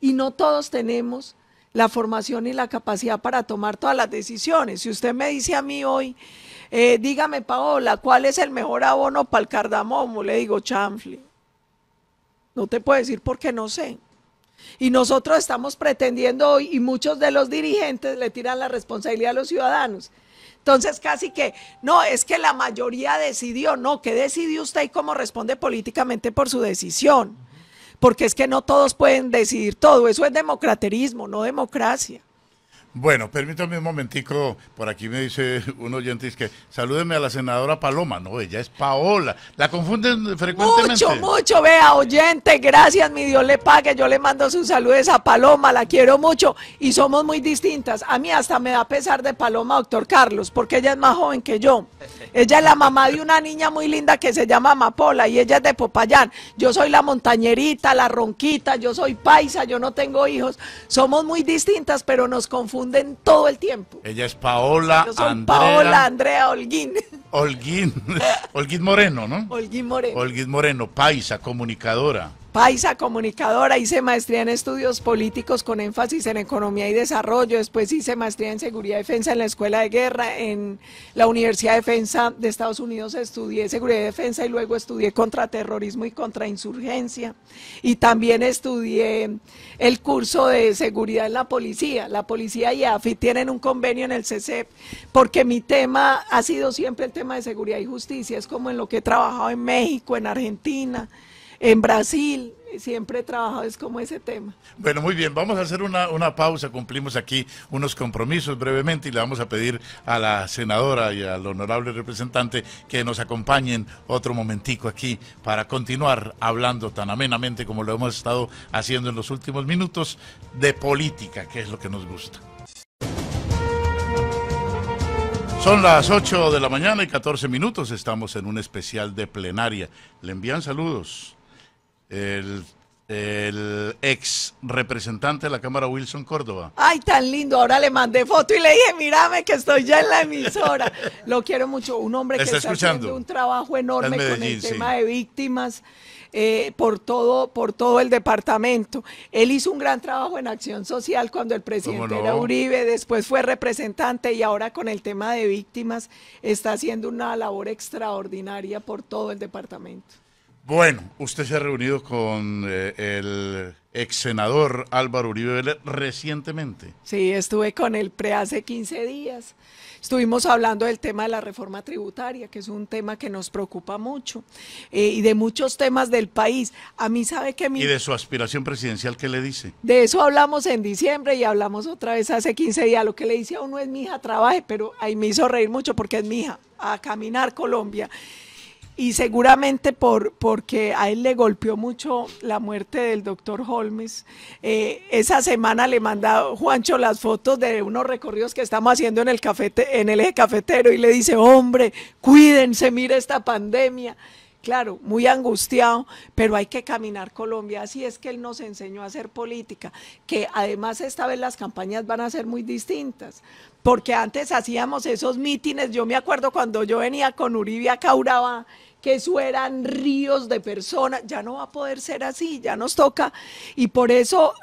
y no todos tenemos la formación y la capacidad para tomar todas las decisiones. Si usted me dice a mí hoy, eh, dígame Paola, ¿cuál es el mejor abono para el cardamomo? Le digo, chamfle. No te puedo decir porque no sé. Y nosotros estamos pretendiendo hoy, y muchos de los dirigentes le tiran la responsabilidad a los ciudadanos. Entonces, casi que, no, es que la mayoría decidió, no, que decidió usted y cómo responde políticamente por su decisión porque es que no todos pueden decidir todo, eso es democraterismo, no democracia. Bueno, permítame un momentico, por aquí me dice un oyente, es que salúdeme a la senadora Paloma, no, ella es Paola, la confunden frecuentemente. Mucho, mucho, vea, oyente, gracias, mi Dios le pague, yo le mando sus saludos a Paloma, la quiero mucho y somos muy distintas. A mí hasta me da pesar de Paloma, doctor Carlos, porque ella es más joven que yo. Ella es la mamá de una niña muy linda que se llama Amapola y ella es de Popayán. Yo soy la montañerita, la ronquita, yo soy paisa, yo no tengo hijos. Somos muy distintas, pero nos confundimos en todo el tiempo. Ella es Paola Yo soy Andrea. Paola Andrea Holguín. Olguín Holguín Moreno, ¿no? Olguín Moreno. Olguín Moreno, paisa, comunicadora paisa comunicadora, hice maestría en estudios políticos con énfasis en economía y desarrollo, después hice maestría en seguridad y defensa en la Escuela de Guerra, en la Universidad de Defensa de Estados Unidos estudié seguridad y defensa y luego estudié contraterrorismo y contrainsurgencia. Y también estudié el curso de seguridad en la policía. La policía y AFI tienen un convenio en el CCEP porque mi tema ha sido siempre el tema de seguridad y justicia, es como en lo que he trabajado en México, en Argentina, en Brasil, siempre he trabajado es como ese tema. Bueno, muy bien, vamos a hacer una, una, pausa, cumplimos aquí unos compromisos brevemente y le vamos a pedir a la senadora y al honorable representante que nos acompañen otro momentico aquí para continuar hablando tan amenamente como lo hemos estado haciendo en los últimos minutos de política, que es lo que nos gusta. Son las 8 de la mañana y 14 minutos, estamos en un especial de plenaria. Le envían saludos el, ex representante de la Cámara, Wilson Córdoba. Ay, tan lindo. Ahora le mandé foto y le dije, mírame que estoy ya en la emisora. Lo quiero mucho. Un hombre que está, haciendo un trabajo enorme con el tema de víctimas. Eh, por, todo, por todo el departamento. Él hizo un gran trabajo en acción social cuando el presidente era Uribe, después fue representante y ahora con el tema de víctimas está haciendo una labor extraordinaria por todo el departamento. Bueno, usted se ha reunido con eh, el ex senador Álvaro Uribe Vélez recientemente. Sí, estuve con él pre hace 15 días. Estuvimos hablando del tema de la reforma tributaria, que es un tema que nos preocupa mucho, eh, y de muchos temas del país. A mí sabe que mi... ¿Y de su aspiración presidencial qué le dice? De eso hablamos en diciembre y hablamos otra vez hace 15 días. Lo que le dice a uno es, mi hija, trabaje, pero ahí me hizo reír mucho porque es mi hija, a caminar Colombia y seguramente por, porque a él le golpeó mucho la muerte del doctor Holmes. Eh, esa semana le manda Juancho las fotos de unos recorridos que estamos haciendo en el, en el eje cafetero y le dice, hombre, cuídense, mire esta pandemia. Claro, muy angustiado, pero hay que caminar Colombia. Así es que él nos enseñó a hacer política, que además esta vez las campañas van a ser muy distintas porque antes hacíamos esos mítines. Yo me acuerdo cuando yo venía con Uribe a Cauraba que sueran ríos de personas, ya no va a poder ser así, ya nos toca. Y por eso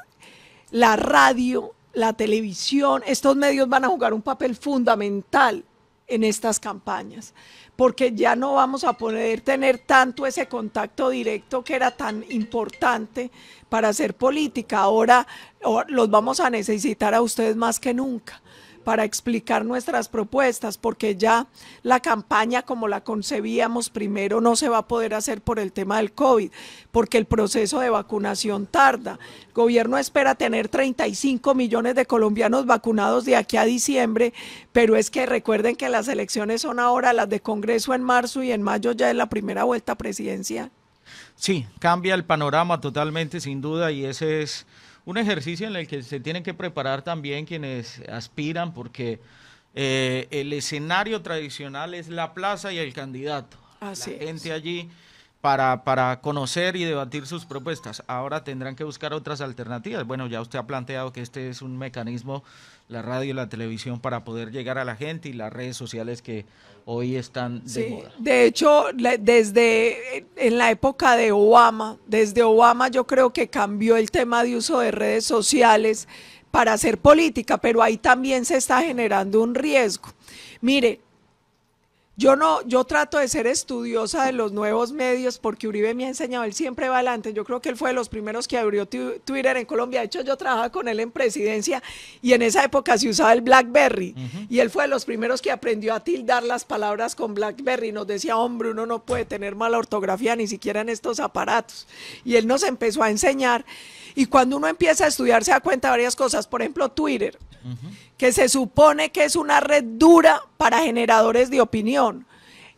la radio, la televisión, estos medios van a jugar un papel fundamental en estas campañas, porque ya no vamos a poder tener tanto ese contacto directo que era tan importante para hacer política. Ahora los vamos a necesitar a ustedes más que nunca para explicar nuestras propuestas, porque ya la campaña como la concebíamos primero no se va a poder hacer por el tema del COVID, porque el proceso de vacunación tarda. El gobierno espera tener 35 millones de colombianos vacunados de aquí a diciembre, pero es que recuerden que las elecciones son ahora las de Congreso en marzo y en mayo ya es la primera vuelta presidencial. Sí, cambia el panorama totalmente, sin duda, y ese es un ejercicio en el que se tienen que preparar también quienes aspiran, porque eh, el escenario tradicional es la plaza y el candidato. Así la gente allí para, conocer y debatir sus propuestas. Ahora tendrán que buscar otras alternativas. Bueno, ya usted ha planteado que este es un mecanismo, la radio y la televisión, para poder llegar a la gente y las redes sociales que hoy están de sí, De hecho, desde eh, en la época de Obama, desde Obama yo creo que cambió el tema de uso de redes sociales para hacer política, pero ahí también se está generando un riesgo. Mire, yo no, yo trato de ser estudiosa de los nuevos medios porque Uribe me ha enseñado, él siempre va adelante. Yo creo que él fue de los primeros que abrió Twitter en Colombia. De hecho, yo trabajaba con él en presidencia y en esa época se usaba el Blackberry. Y él fue de los primeros que aprendió a tildar las palabras con Blackberry. Nos decía, hombre, uno no puede tener mala ortografía ni siquiera en estos aparatos. Y él nos empezó a enseñar. Y cuando uno empieza a estudiar, se da cuenta varias cosas. Por ejemplo, Twitter que se supone que es una red dura para generadores de opinión.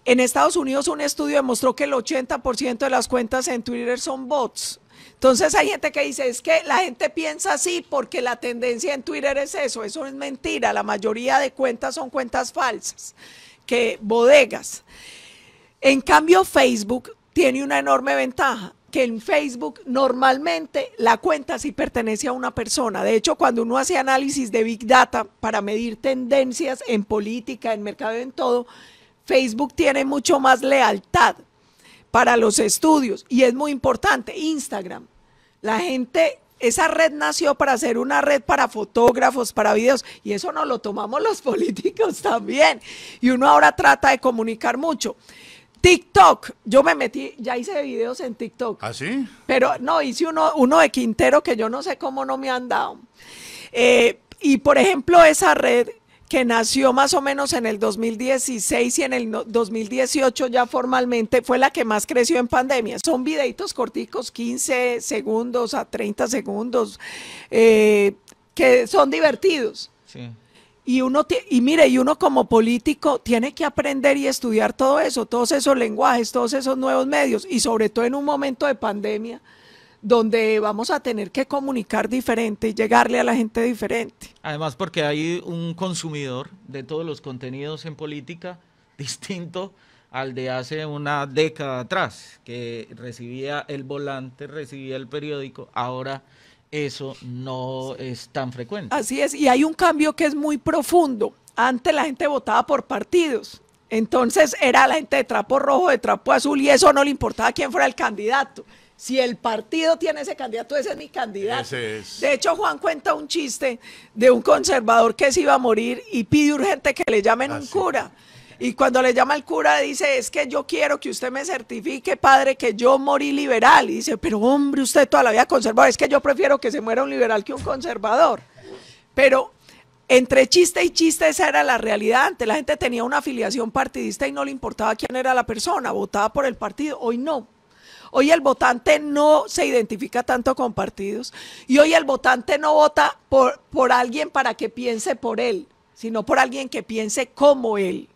En Estados Unidos un estudio demostró que el 80% de las cuentas en Twitter son bots. Entonces hay gente que dice, es que la gente piensa así porque la tendencia en Twitter es eso. Eso es mentira. La mayoría de cuentas son cuentas falsas, que bodegas. En cambio, Facebook tiene una enorme ventaja en Facebook normalmente la cuenta sí pertenece a una persona. De hecho, cuando uno hace análisis de Big Data para medir tendencias en política, en mercado, en todo, Facebook tiene mucho más lealtad para los estudios y es muy importante. Instagram, la gente esa red nació para ser una red para fotógrafos, para videos, y eso nos lo tomamos los políticos también. Y uno ahora trata de comunicar mucho. TikTok, yo me metí, ya hice videos en TikTok. ¿Ah, sí? Pero no, hice uno, uno de Quintero que yo no sé cómo no me han dado. Eh, y por ejemplo, esa red que nació más o menos en el 2016 y en el 2018 ya formalmente fue la que más creció en pandemia. Son videitos corticos, 15 segundos a 30 segundos, eh, que son divertidos. Sí. Y uno, y mire, y uno como político tiene que aprender y estudiar todo eso, todos esos lenguajes, todos esos nuevos medios, y sobre todo en un momento de pandemia, donde vamos a tener que comunicar diferente y llegarle a la gente diferente. Además, porque hay un consumidor de todos los contenidos en política distinto al de hace una década atrás, que recibía el volante, recibía el periódico, ahora eso no es tan frecuente. Así es, y hay un cambio que es muy profundo. Antes la gente votaba por partidos. Entonces era la gente de trapo rojo, de trapo azul, y eso no le importaba quién fuera el candidato. Si el partido tiene ese candidato, ese es mi candidato. De hecho, Juan cuenta un chiste de un conservador que se iba a morir y pide urgente que le llamen un ah, cura. Y cuando le llama el cura, dice, es que yo quiero que usted me certifique, padre, que yo morí liberal. Y dice, pero hombre, usted toda la vida conservador, es que yo prefiero que se muera un liberal que un conservador. Pero entre chiste y chiste esa era la realidad. Antes la gente tenía una afiliación partidista y no le importaba quién era la persona, votaba por el partido, hoy no. Hoy el votante no se identifica tanto con partidos y hoy el votante no vota por alguien para que piense por él, sino por alguien que piense como él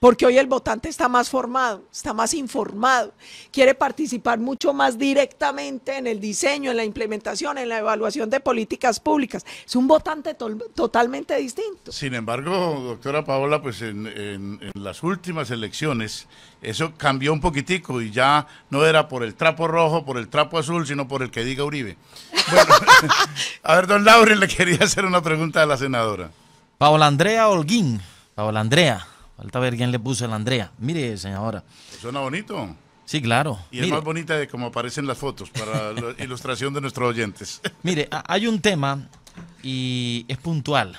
porque hoy el votante está más formado, está más informado, quiere participar mucho más directamente en el diseño, en la implementación, en la evaluación de políticas públicas. Es un votante totalmente distinto. Sin embargo, doctora Paola, pues en, las últimas elecciones eso cambió un poquitico y ya no era por el trapo rojo, por el trapo azul, sino por el que diga Uribe. a ver, don Laure, le quería hacer una pregunta a la senadora. Paola Andrea Holguín. Paola Andrea, Falta ver quién le puso la Andrea. Mire, señora. Suena bonito. Sí, claro. Y es más bonita de como aparecen las fotos para la ilustración de nuestros oyentes. Mire, hay un tema y es puntual.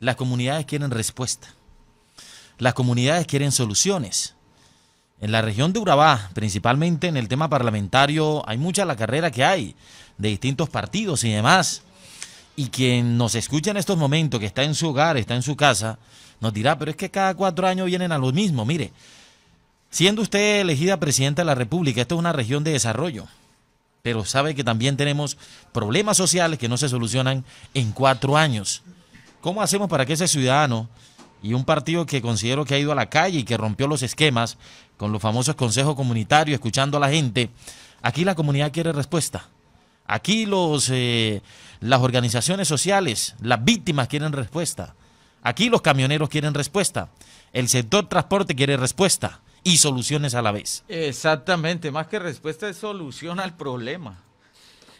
Las comunidades quieren respuesta. Las comunidades quieren soluciones. En la región de Urabá, principalmente en el tema parlamentario, hay mucha la carrera que hay de distintos partidos y demás. Y quien nos escucha en estos momentos, que está en su hogar, está en su casa, nos dirá, pero es que cada cuatro años vienen a lo mismo. Mire, siendo usted elegida presidenta de la República, esto es una región de desarrollo, pero sabe que también tenemos problemas sociales que no se solucionan en cuatro años. ¿Cómo hacemos para que ese ciudadano y un partido que considero que ha ido a la calle y que rompió los esquemas con los famosos consejos comunitarios, escuchando a la gente, aquí la comunidad quiere respuesta? Aquí los, eh, las organizaciones sociales, las víctimas quieren respuesta. Aquí los camioneros quieren respuesta, el sector transporte quiere respuesta y soluciones a la vez. Exactamente, más que respuesta es solución al problema.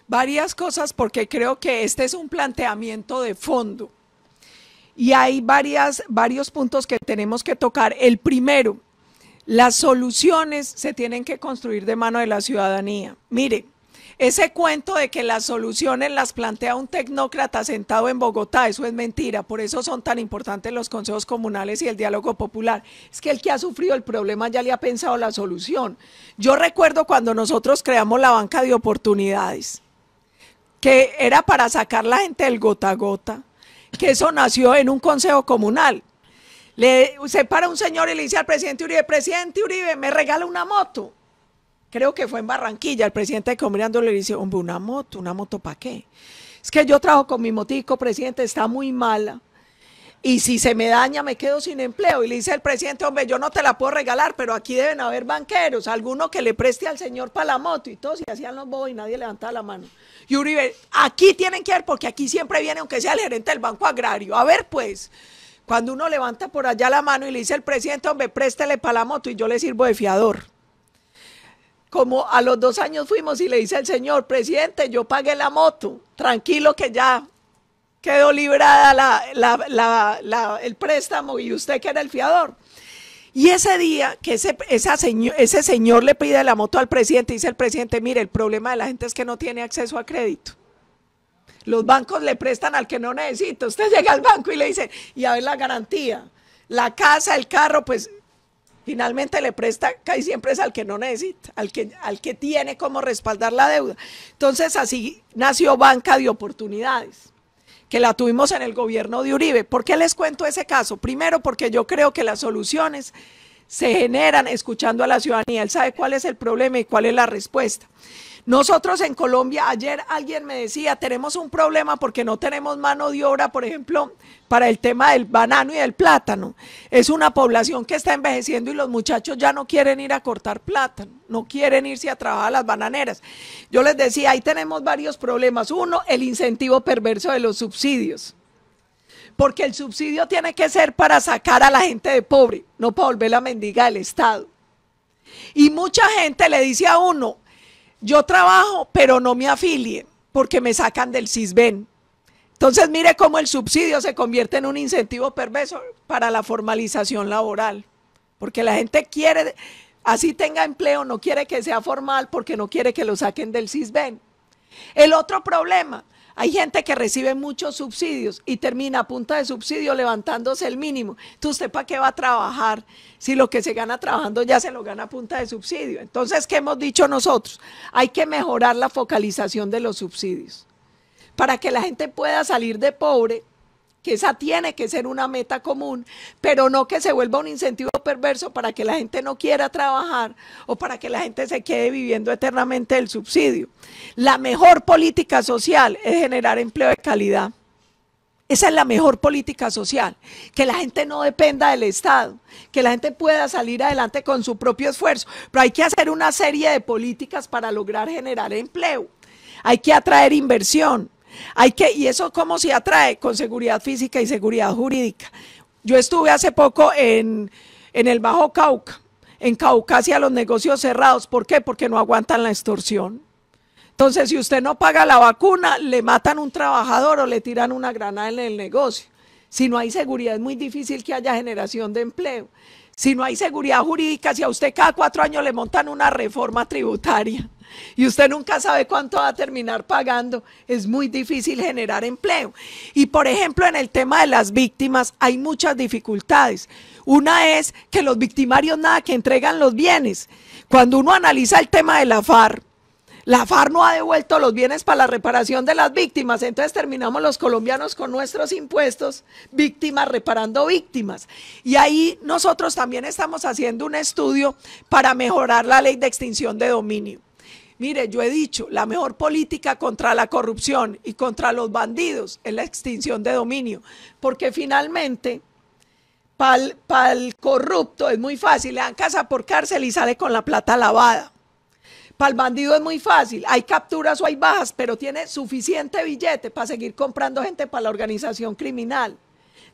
Varias cosas porque creo que este es un planteamiento de fondo y hay varias, varios puntos que tenemos que tocar. El primero, las soluciones se tienen que construir de mano de la ciudadanía. Mire, ese cuento de que las soluciones las plantea un tecnócrata sentado en Bogotá, eso es mentira. Por eso son tan importantes los consejos comunales y el diálogo popular. Es que el que ha sufrido el problema ya le ha pensado la solución. Yo recuerdo cuando nosotros creamos la banca de oportunidades, que era para sacar la gente del gota a gota, que eso nació en un consejo comunal. Le, se para un señor y le dice al presidente Uribe, presidente Uribe, me regala una moto creo que fue en Barranquilla, el presidente de Combinando le dice, hombre, una moto, una moto para qué. Es que yo trabajo con mi motico, presidente, está muy mala. Y si se me daña, me quedo sin empleo. Y le dice el presidente, hombre, yo no te la puedo regalar, pero aquí deben haber banqueros, alguno que le preste al señor para la moto. Y todos y hacían los bobos y nadie levantaba la mano. Y Uribe, aquí tienen que ir porque aquí siempre viene, aunque sea el gerente del Banco Agrario. A ver, pues, cuando uno levanta por allá la mano y le dice el presidente, hombre, préstele para la moto y yo le sirvo de fiador como a los dos años fuimos y le dice el señor, presidente, yo pagué la moto, tranquilo que ya quedó librada el préstamo y usted que era el fiador. Y ese día que ese, señor, ese señor le pide la moto al presidente, dice el presidente, mire, el problema de la gente es que no tiene acceso a crédito. Los bancos le prestan al que no necesita. Usted llega al banco y le dice, y a ver la garantía, la casa, el carro, pues Finalmente le presta casi siempre es al que no necesita, al que, al que tiene como respaldar la deuda. Entonces así nació Banca de Oportunidades, que la tuvimos en el gobierno de Uribe. ¿Por qué les cuento ese caso? Primero porque yo creo que las soluciones se generan escuchando a la ciudadanía. Él sabe cuál es el problema y cuál es la respuesta. Nosotros en Colombia, ayer alguien me decía, tenemos un problema porque no tenemos mano de obra, por ejemplo, para el tema del banano y del plátano. Es una población que está envejeciendo y los muchachos ya no quieren ir a cortar plátano, no quieren irse a trabajar a las bananeras. Yo les decía, ahí tenemos varios problemas. Uno, el incentivo perverso de los subsidios porque el subsidio tiene que ser para sacar a la gente de pobre, no para volver a mendiga del Estado. Y mucha gente le dice a uno, yo trabajo, pero no me afilien porque me sacan del CISBEN. Entonces, mire cómo el subsidio se convierte en un incentivo perverso para la formalización laboral, porque la gente quiere, así tenga empleo, no quiere que sea formal porque no quiere que lo saquen del CISBEN. El otro problema, hay gente que recibe muchos subsidios y termina a punta de subsidio levantándose el mínimo. Entonces, ¿usted para qué va a trabajar si lo que se gana trabajando ya se lo gana a punta de subsidio? Entonces, ¿qué hemos dicho nosotros? Hay que mejorar la focalización de los subsidios para que la gente pueda salir de pobre que esa tiene que ser una meta común, pero no que se vuelva un incentivo perverso para que la gente no quiera trabajar o para que la gente se quede viviendo eternamente del subsidio. La mejor política social es generar empleo de calidad. Esa es la mejor política social, que la gente no dependa del Estado, que la gente pueda salir adelante con su propio esfuerzo, pero hay que hacer una serie de políticas para lograr generar empleo. Hay que atraer inversión, hay que, y eso cómo se atrae con seguridad física y seguridad jurídica. Yo estuve hace poco en, en el Bajo Cauca, en Caucasia los negocios cerrados. ¿Por qué? Porque no aguantan la extorsión. Entonces, si usted no paga la vacuna, le matan un trabajador o le tiran una granada en el negocio. Si no hay seguridad, es muy difícil que haya generación de empleo. Si no hay seguridad jurídica, si a usted cada cuatro años le montan una reforma tributaria, y usted nunca sabe cuánto va a terminar pagando, es muy difícil generar empleo. Y por ejemplo, en el tema de las víctimas hay muchas dificultades. Una es que los victimarios nada que entregan los bienes. Cuando uno analiza el tema de la FAR, la FARC no ha devuelto los bienes para la reparación de las víctimas, entonces terminamos los colombianos con nuestros impuestos, víctimas reparando víctimas. Y ahí nosotros también estamos haciendo un estudio para mejorar la ley de extinción de dominio. Mire, yo he dicho, la mejor política contra la corrupción y contra los bandidos es la extinción de dominio, porque finalmente para el corrupto es muy fácil, le dan casa por cárcel y sale con la plata lavada. Para el bandido es muy fácil, hay capturas o hay bajas, pero tiene suficiente billete para seguir comprando gente para la organización criminal.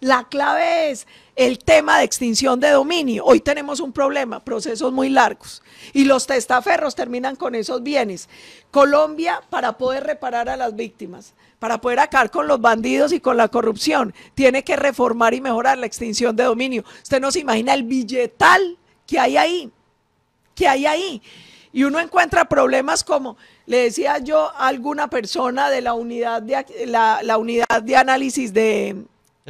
La clave es el tema de extinción de dominio. Hoy tenemos un problema, procesos muy largos. Y los testaferros terminan con esos bienes. Colombia, para poder reparar a las víctimas, para poder acabar con los bandidos y con la corrupción, tiene que reformar y mejorar la extinción de dominio. Usted no se imagina el billetal que hay ahí, que hay ahí. Y uno encuentra problemas como, le decía yo a alguna persona de la unidad de, la unidad de análisis de,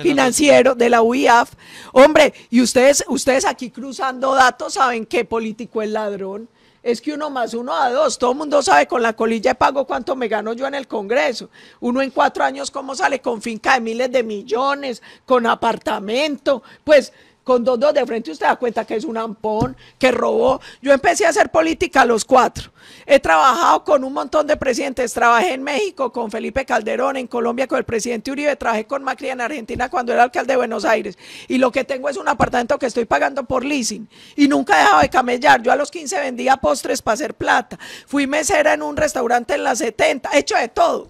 financiero de la UIAF. Hombre, y ustedes, ustedes aquí cruzando datos saben qué político es ladrón. Es que uno más uno a dos, todo el mundo sabe con la colilla de pago cuánto me gano yo en el Congreso. Uno en cuatro años cómo sale con finca de miles de millones, con apartamento. Pues con dos dos de frente usted da cuenta que es un ampón, que robó. Yo empecé a hacer política a los cuatro. He trabajado con un montón de presidentes. Trabajé en México con Felipe Calderón, en Colombia con el presidente Uribe, trabajé con Macri en Argentina cuando era alcalde de Buenos Aires. Y lo que tengo es un apartamento que estoy pagando por leasing. Y nunca he dejado de camellar. Yo a los 15 vendía postres para hacer plata. Fui mesera en un restaurante en las 70. hecho de todo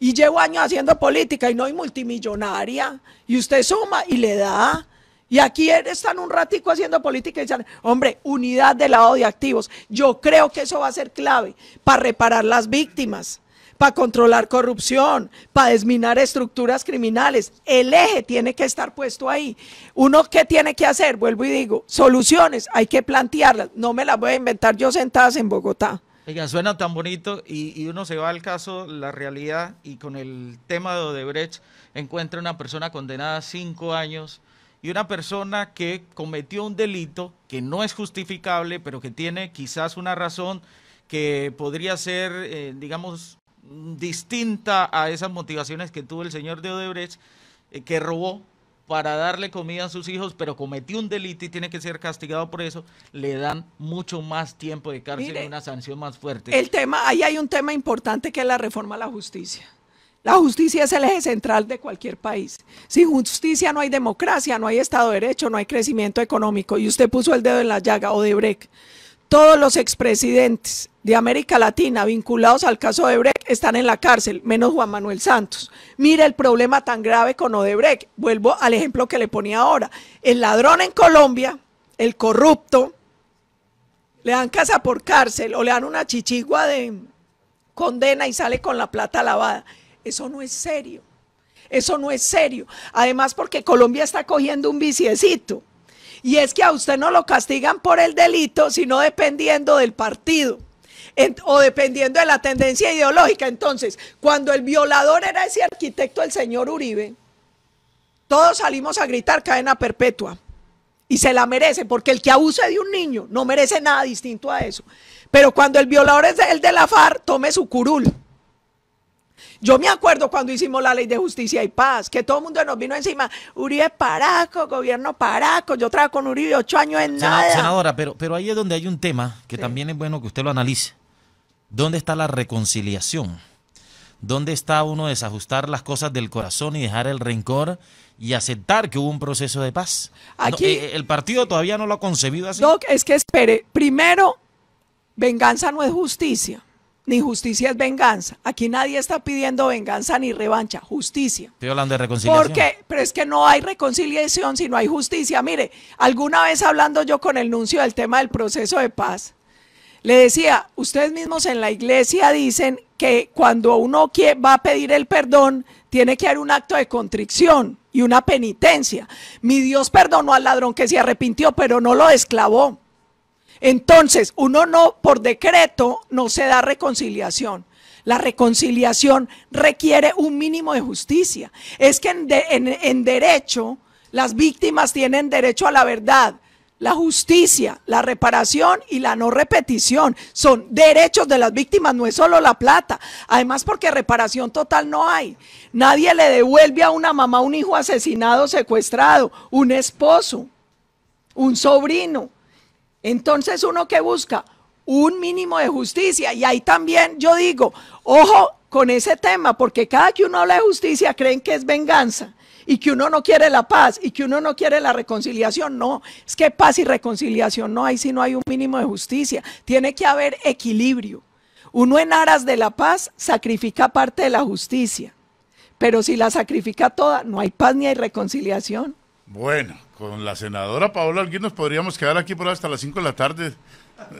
y llevo años haciendo política y no hay multimillonaria, y usted suma y le da, y aquí están un ratico haciendo política y dicen, hombre, unidad del lado de activos. Yo creo que eso va a ser clave para reparar las víctimas, para controlar corrupción, para desminar estructuras criminales. El eje tiene que estar puesto ahí. Uno, ¿qué tiene que hacer? Vuelvo y digo, soluciones, hay que plantearlas. No me las voy a inventar yo sentadas en Bogotá. Oigan, suena tan bonito y, y, uno se va al caso, la realidad, y con el tema de Odebrecht encuentra una persona condenada a cinco años y una persona que cometió un delito que no es justificable, pero que tiene quizás una razón que podría ser, eh, digamos, distinta a esas motivaciones que tuvo el señor de Odebrecht, eh, que robó para darle comida a sus hijos, pero cometió un delito y tiene que ser castigado por eso, le dan mucho más tiempo de cárcel y una sanción más fuerte. El tema, ahí hay un tema importante que es la reforma a la justicia. La justicia es el eje central de cualquier país. Sin justicia no hay democracia, no hay Estado de Derecho, no hay crecimiento económico. Y usted puso el dedo en la llaga, Odebrecht. Todos los expresidentes de América Latina vinculados al caso Odebrecht están en la cárcel, menos Juan Manuel Santos. Mira el problema tan grave con Odebrecht. Vuelvo al ejemplo que le ponía ahora. El ladrón en Colombia, el corrupto, le dan casa por cárcel o le dan una chichigua de condena y sale con la plata lavada. Eso no es serio. Eso no es serio. Además, porque Colombia está cogiendo un viciecito. Y es que a usted no lo castigan por el delito, sino dependiendo del partido. o dependiendo de la tendencia ideológica. Entonces, cuando el violador era ese arquitecto, el señor Uribe, todos salimos a gritar cadena perpetua. Y se la merece, porque el que abuse de un niño no merece nada distinto a eso. Pero cuando el violador es el de la FARC, tome su curul. Yo me acuerdo cuando hicimos la ley de justicia y paz, que todo el mundo nos vino encima, Uribe Paraco, gobierno Paraco, yo trabajo con Uribe ocho años en nada. Senadora, pero, pero ahí es donde hay un tema que también es bueno que usted lo analice. ¿Dónde está la reconciliación? ¿Dónde está uno desajustar las cosas del corazón y dejar el rencor y aceptar que hubo un proceso de paz? Aquí, eh, el partido todavía no lo ha concebido así. No, es que espere, primero, venganza no es justicia ni justicia es venganza. Aquí nadie está pidiendo venganza ni revancha, justicia. Estoy hablando de reconciliación. Porque, pero es que no hay reconciliación si no hay justicia. Mire, alguna vez hablando yo con el nuncio del tema del proceso de paz, le decía, ustedes mismos en la iglesia dicen que cuando uno va a pedir el perdón, tiene que haber un acto de contrición y una penitencia. Mi Dios perdonó al ladrón que se arrepintió, pero no lo esclavó. Entonces, uno no, por decreto, no se da reconciliación. La reconciliación requiere un mínimo de justicia. Es que en, derecho, las víctimas tienen derecho a la verdad, la justicia, la reparación y la no repetición. Son derechos de las víctimas, no es solo la plata. Además, porque reparación total no hay. Nadie le devuelve a una mamá un hijo asesinado, secuestrado, un esposo, un sobrino. Entonces, ¿uno que busca? Un mínimo de justicia. Y ahí también yo digo, ojo con ese tema, porque cada que uno habla de justicia creen que es venganza y que uno no quiere la paz y que uno no quiere la reconciliación. No, es que paz y reconciliación no hay si no hay un mínimo de justicia. Tiene que haber equilibrio. Uno en aras de la paz sacrifica parte de la justicia, pero si la sacrifica toda, no hay paz ni hay reconciliación. Bueno, con la senadora Paola Alguien nos podríamos quedar aquí por hasta las 5 de la tarde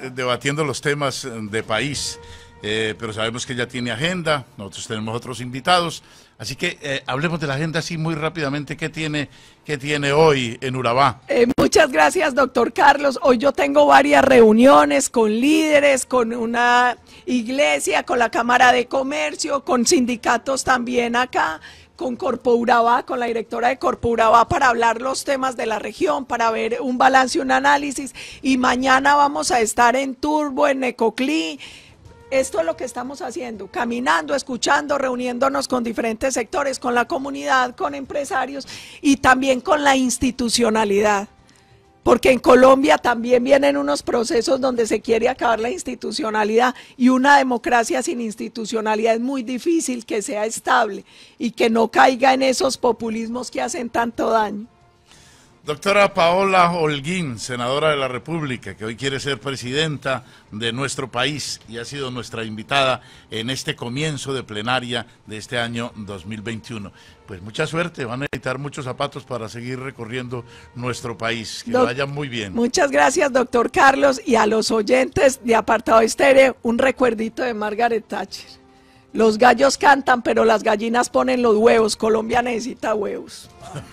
eh, debatiendo los temas eh, de país, eh, pero sabemos que ella tiene agenda, nosotros tenemos otros invitados, así que hablemos de la agenda así muy rápidamente, que tiene, qué tiene hoy en Urabá? muchas gracias, doctor Carlos. Hoy yo tengo varias reuniones con líderes, con una iglesia, con la Cámara de Comercio, con sindicatos también acá con Corpo Urabá, con la directora de Corpo Urabá, para hablar los temas de la región, para ver un balance, un análisis. Y mañana vamos a estar en Turbo, en Ecoclí. Esto es lo que estamos haciendo, caminando, escuchando, reuniéndonos con diferentes sectores, con la comunidad, con empresarios y también con la institucionalidad porque en Colombia también vienen unos procesos donde se quiere acabar la institucionalidad y una democracia sin institucionalidad es muy difícil que sea estable y que no caiga en esos populismos que hacen tanto daño. Doctora Paola Holguín, senadora de la República, que hoy quiere ser presidenta de nuestro país y ha sido nuestra invitada en este comienzo de plenaria de este año 2021. Pues mucha suerte, van a necesitar muchos zapatos para seguir recorriendo nuestro país. Que vaya muy bien. Muchas gracias, doctor Carlos, y a los oyentes de Apartado Estéreo, un recuerdito de Margaret Thatcher. Los gallos cantan, pero las gallinas ponen los huevos. Colombia necesita huevos.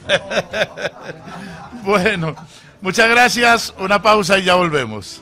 bueno, muchas gracias. Una pausa y ya volvemos.